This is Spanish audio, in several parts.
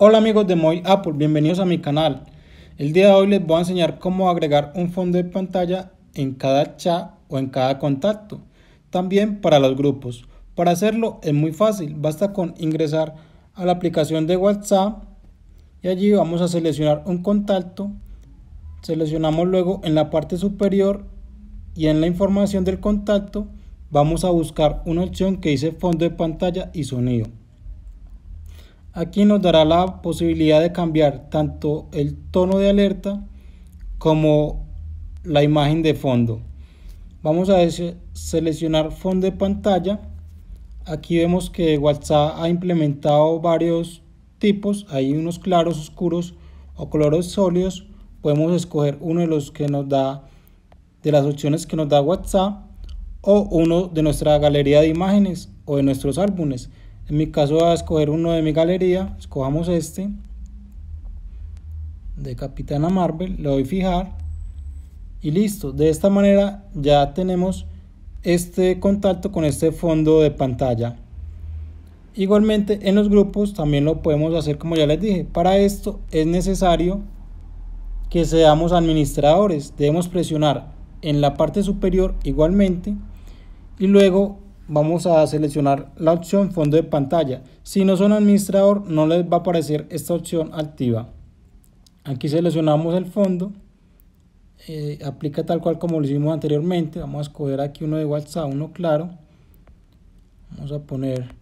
Hola amigos de Moy Apple, bienvenidos a mi canal. El día de hoy les voy a enseñar cómo agregar un fondo de pantalla en cada chat o en cada contacto. También para los grupos. Para hacerlo es muy fácil, basta con ingresar a la aplicación de WhatsApp y allí vamos a seleccionar un contacto. Seleccionamos luego en la parte superior y en la información del contacto vamos a buscar una opción que dice fondo de pantalla y sonido. Aquí nos dará la posibilidad de cambiar tanto el tono de alerta como la imagen de fondo. Vamos a seleccionar fondo de pantalla. Aquí vemos que WhatsApp ha implementado varios tipos. Hay unos claros, oscuros o colores sólidos. Podemos escoger uno de los que nos da de las opciones que nos da WhatsApp o uno de nuestra galería de imágenes o de nuestros álbumes. En mi caso voy a escoger uno de mi galería. Escojamos este. De Capitana Marvel. Le doy fijar. Y listo. De esta manera ya tenemos este contacto con este fondo de pantalla. Igualmente en los grupos también lo podemos hacer como ya les dije. Para esto es necesario que seamos administradores. Debemos presionar en la parte superior igualmente y luego vamos a seleccionar la opción fondo de pantalla. Si no son administrador no les va a aparecer esta opción activa. Aquí seleccionamos el fondo, eh, aplica tal cual como lo hicimos anteriormente. Vamos a escoger aquí uno de WhatsApp, uno claro. Vamos a poner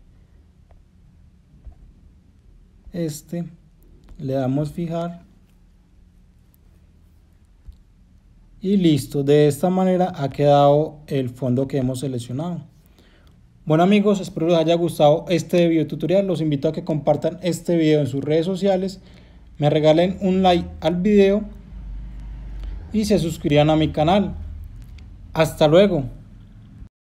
este, le damos fijar y listo. De esta manera ha quedado el fondo que hemos seleccionado. Bueno amigos, espero les haya gustado este video tutorial. Los invito a que compartan este video en sus redes sociales, me regalen un like al video y se suscriban a mi canal. Hasta luego.